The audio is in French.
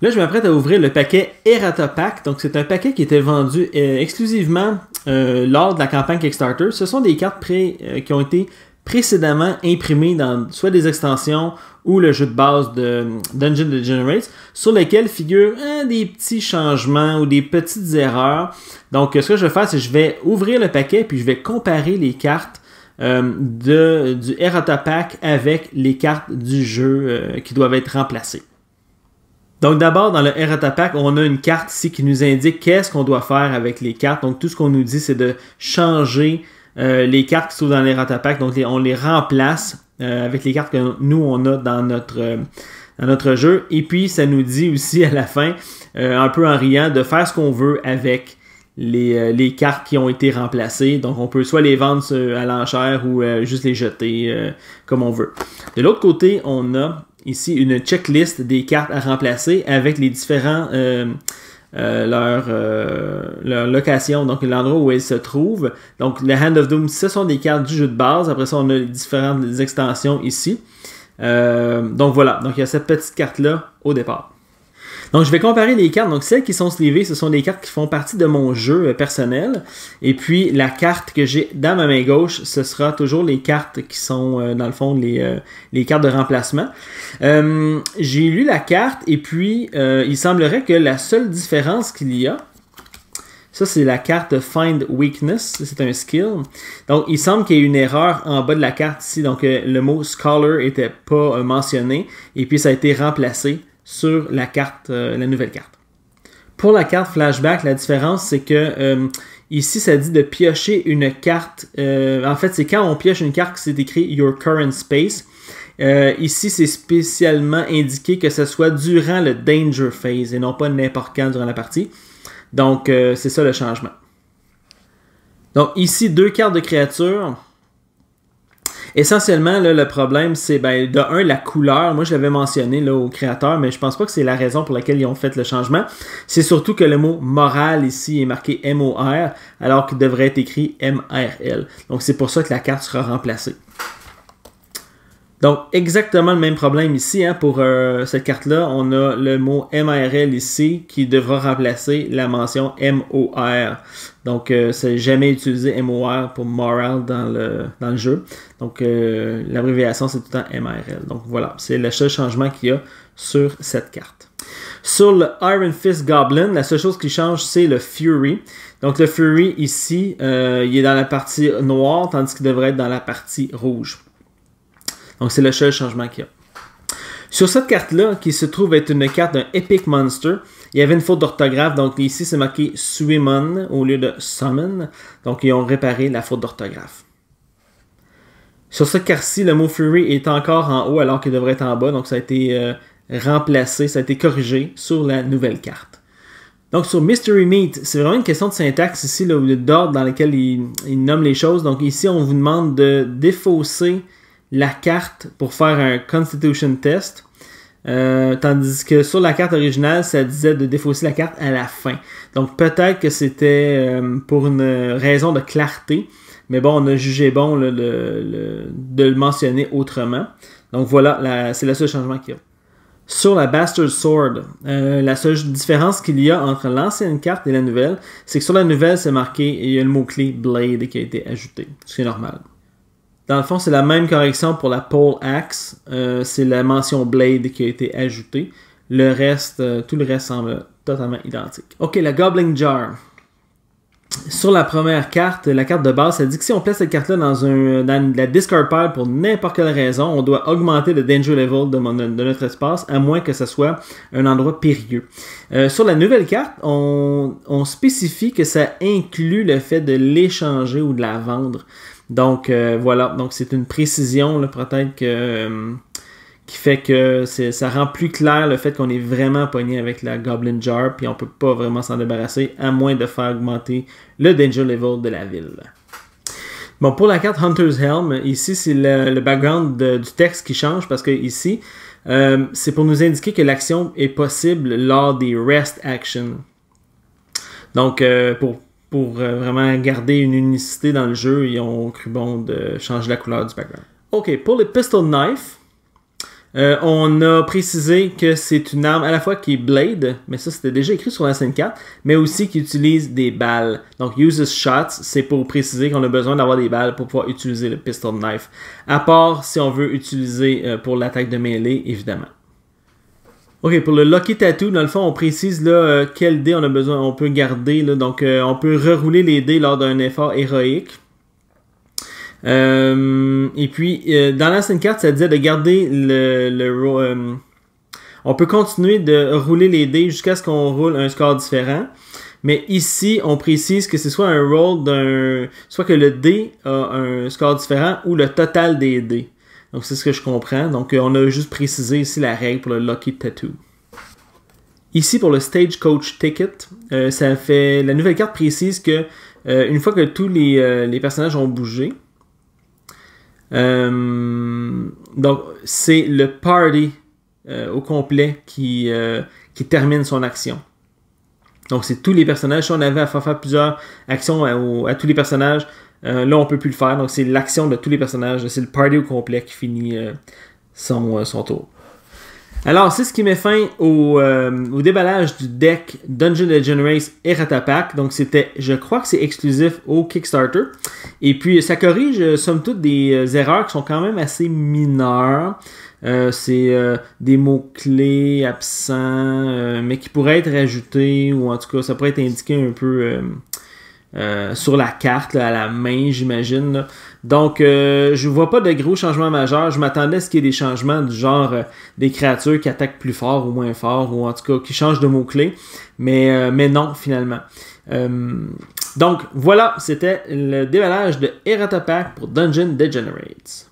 Là, je m'apprête à ouvrir le paquet Errata Pack. Donc, c'est un paquet qui était vendu euh, exclusivement euh, lors de la campagne Kickstarter. Ce sont des cartes euh, qui ont été précédemment imprimées dans soit des extensions ou le jeu de base de Dungeon Degenerates, sur lesquelles figurent hein, des petits changements ou des petites erreurs. Donc, ce que je vais faire, c'est que je vais ouvrir le paquet puis je vais comparer les cartes de, du Errata Pack avec les cartes du jeu qui doivent être remplacées. Donc d'abord, dans le pack on a une carte ici qui nous indique qu'est-ce qu'on doit faire avec les cartes. Donc tout ce qu'on nous dit, c'est de changer euh, les cartes qui sont trouvent dans Pack. Donc on les remplace euh, avec les cartes que nous, on a dans notre, euh, dans notre jeu. Et puis, ça nous dit aussi à la fin, un peu en riant, de faire ce qu'on veut avec les, les, cartes qui ont été remplacées. Donc, on peut soit les vendre à l'enchère ou juste les jeter comme on veut. De l'autre côté, on a ici une checklist des cartes à remplacer avec les différents euh, euh leur, euh, location, donc l'endroit où elles se trouvent. Donc les Hand of Doom, ce sont des cartes du jeu de base. Après ça, on a les différentes extensions ici. Euh, donc voilà, donc il y a cette petite carte-là au départ. Donc, je vais comparer les cartes. Donc, celles qui sont slivées, ce sont des cartes qui font partie de mon jeu euh, personnel. Et puis, la carte que j'ai dans ma main gauche, ce sera toujours les cartes qui sont, euh, dans le fond, les, euh, cartes de remplacement. j'ai lu la carte et puis, il semblerait que la seule différence qu'il y a, ça, c'est la carte Find Weakness. C'est un skill. Donc, il semble qu'il y ait une erreur en bas de la carte ici. Donc, le mot Scholar n'était pas mentionné. Et puis, ça a été remplacé sur la carte, euh, la nouvelle carte. Pour la carte flashback, la différence c'est que euh, ici ça dit de piocher une carte. Euh, en fait, c'est quand on pioche une carte que c'est écrit Your Current Space. ici, c'est spécialement indiqué que ce soit durant le Danger Phase et non pas n'importe quand durant la partie. Donc, c'est ça le changement. Donc, ici, deux cartes de créatures essentiellement, le problème, c'est ben, de un, la couleur. Moi, je l'avais mentionné là, au créateur, mais je pense pas que c'est la raison pour laquelle ils ont fait le changement. C'est surtout que le mot moral ici est marqué « M-O-R », alors qu'il devrait être écrit « M-R-L ». Donc, c'est pour ça que la carte sera remplacée. Donc, exactement le même problème ici. Hein, pour euh, cette carte-là, on a le mot MRL ici qui devra remplacer la mention MOR. Donc, euh, c'est jamais utilisé MOR pour moral dans le, dans le jeu. Donc, euh, l'abréviation, c'est tout le temps MRL. Donc, voilà, c'est le seul changement qu'il y a sur cette carte. Sur le Iron Fist Goblin, la seule chose qui change, c'est le Fury. Donc, le Fury, ici, il est dans la partie noire, tandis qu'il devrait être dans la partie rouge. Donc c'est le seul changement qu'il y a. Sur cette carte-là, qui se trouve être une carte d'un Epic Monster, il y avait une faute d'orthographe, donc ici c'est marqué Suimon au lieu de Summon. Donc ils ont réparé la faute d'orthographe. Sur cette carte-ci, le mot Fury est encore en haut alors qu'il devrait être en bas, donc ça a été euh, remplacé, ça a été corrigé sur la nouvelle carte. Donc sur Mystery Meat, c'est vraiment une question de syntaxe ici, d'ordre dans lequel ils il nomment les choses. Donc ici, on vous demande de défausser la carte pour faire un Constitution Test. Euh, tandis que sur la carte originale, ça disait de défausser la carte à la fin. Donc peut-être que c'était euh, pour une raison de clarté, mais bon, on a jugé bon de le mentionner autrement. Donc voilà, c'est le seul changement qu'il y a. Sur la Bastard Sword, euh, la seule différence qu'il y a entre l'ancienne carte et la nouvelle, c'est que sur la nouvelle, c'est marqué, et il y a le mot-clé Blade qui a été ajouté, ce qui est normal. Dans le fond, c'est la même correction pour la pole axe. Euh, c'est la mention blade qui a été ajoutée. Le reste, euh, tout le reste semble totalement identique. Ok, la Goblin Jar. Sur la première carte, la carte de base, ça dit que si on place cette carte-là dans, un, dans la discard pile pour n'importe quelle raison, on doit augmenter le danger level de, notre espace, à moins que ce soit un endroit périlleux. Euh, sur la nouvelle carte, on, on, spécifie que ça inclut le fait de l'échanger ou de la vendre. Donc euh, voilà, donc c'est une précision peut-être que, euh, qui fait que ça rend plus clair le fait qu'on est vraiment pogné avec la Goblin Jar, puis on peut pas vraiment s'en débarrasser, à moins de faire augmenter le danger level de la ville. Bon, pour la carte Hunter's Helm, ici c'est le, background du texte qui change parce que ici, euh, c'est pour nous indiquer que l'action est possible lors des rest actions. Donc, pour pour euh, vraiment garder une unicité dans le jeu, ils ont cru bon de changer la couleur du background. Ok, pour les pistol knife, euh, on a précisé que c'est une arme à la fois qui est blade, mais ça c'était déjà écrit sur la scène 4, mais aussi qui utilise des balles. Donc uses shots, c'est pour préciser qu'on a besoin d'avoir des balles pour pouvoir utiliser le pistol knife. À part si on veut utiliser euh, pour l'attaque de mêlée, évidemment. OK, pour le Lucky Tattoo, dans le fond, on précise là, euh, quel dé on a besoin, on peut garder. Là, donc, euh, on peut rerouler les dés lors d'un effort héroïque. Euh, et puis, dans l'ancienne carte, ça disait de garder le... le on peut continuer de rouler les dés jusqu'à ce qu'on roule un score différent. Mais ici, on précise que c'est soit un roll d'un... Soit que le dé a un score différent ou le total des dés. Donc c'est ce que je comprends. Donc euh, on a juste précisé ici la règle pour le Lucky Tattoo. Ici pour le Stage Coach Ticket, euh, ça fait la nouvelle carte précise que euh, une fois que tous les, personnages ont bougé, donc c'est le party au complet qui, qui termine son action. Donc c'est tous les personnages. Si on avait à faire plusieurs actions à tous les personnages, euh, là, on peut plus le faire. Donc, c'est l'action de tous les personnages. C'est le party au complet qui finit euh, euh, son, tour. Alors, c'est ce qui met fin au, déballage du deck Dungeon Legend Race et Ratapack. Donc, c'était, je crois que c'est exclusif au Kickstarter. Et puis, ça corrige, somme toute, des erreurs qui sont quand même assez mineures. c'est des mots-clés absents, mais qui pourraient être ajoutés, ou en tout cas, ça pourrait être indiqué un peu euh, sur la carte, à la main, j'imagine. Donc, euh, je vois pas de gros changements majeurs. Je m'attendais à ce qu'il y ait des changements du genre euh, des créatures qui attaquent plus fort ou moins fort, ou en tout cas qui changent de mots-clés. Mais, mais non, finalement. donc, voilà, c'était le déballage de pack pour Dungeon Degenerates.